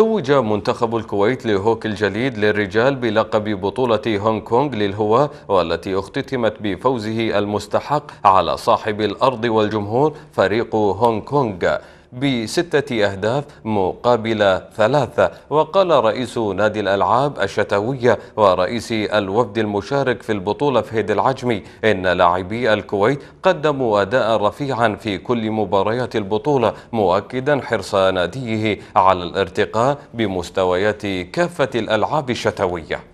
توج منتخب الكويت لهوك الجليد للرجال بلقب بطولة هونغ كونغ للهواة والتي اختتمت بفوزه المستحق على صاحب الأرض والجمهور فريق هونغ كونغ بستة أهداف مقابل ثلاثة وقال رئيس نادي الألعاب الشتوية ورئيس الوفد المشارك في البطولة فهيد العجمي إن لاعبي الكويت قدموا أداء رفيعا في كل مباريات البطولة مؤكدا حرص ناديه على الارتقاء بمستويات كافة الألعاب الشتوية